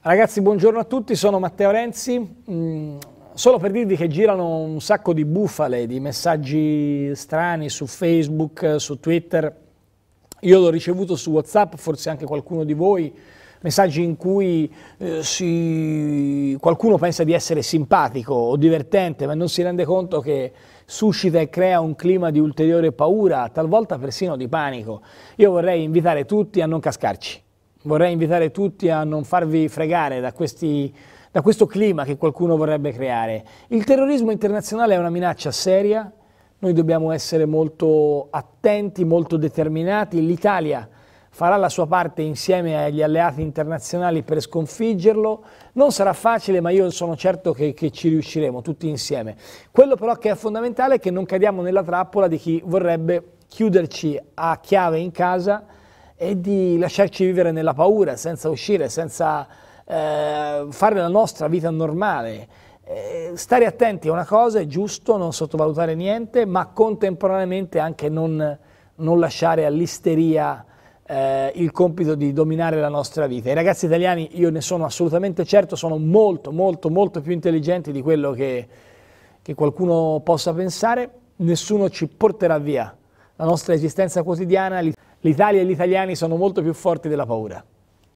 Ragazzi, buongiorno a tutti, sono Matteo Renzi. Mm, solo per dirvi che girano un sacco di bufale, di messaggi strani su Facebook, su Twitter. Io l'ho ricevuto su WhatsApp, forse anche qualcuno di voi. Messaggi in cui eh, si... qualcuno pensa di essere simpatico o divertente, ma non si rende conto che suscita e crea un clima di ulteriore paura, talvolta persino di panico. Io vorrei invitare tutti a non cascarci vorrei invitare tutti a non farvi fregare da, questi, da questo clima che qualcuno vorrebbe creare. Il terrorismo internazionale è una minaccia seria, noi dobbiamo essere molto attenti, molto determinati. L'Italia farà la sua parte insieme agli alleati internazionali per sconfiggerlo. Non sarà facile, ma io sono certo che, che, ci riusciremo tutti insieme. Quello però che è fondamentale è che non cadiamo nella trappola di chi vorrebbe chiuderci a chiave in casa e di lasciarci vivere nella paura, senza uscire, senza eh, fare la nostra vita normale. Eh, stare attenti a una cosa è giusto, non sottovalutare niente, ma contemporaneamente anche non, non lasciare all'isteria eh, il compito di dominare la nostra vita. I ragazzi italiani, io ne sono assolutamente certo, sono molto, molto, molto più intelligenti di quello che, che qualcuno possa pensare. Nessuno ci porterà via la nostra esistenza quotidiana, L'Italia e gli italiani sono molto più forti della paura.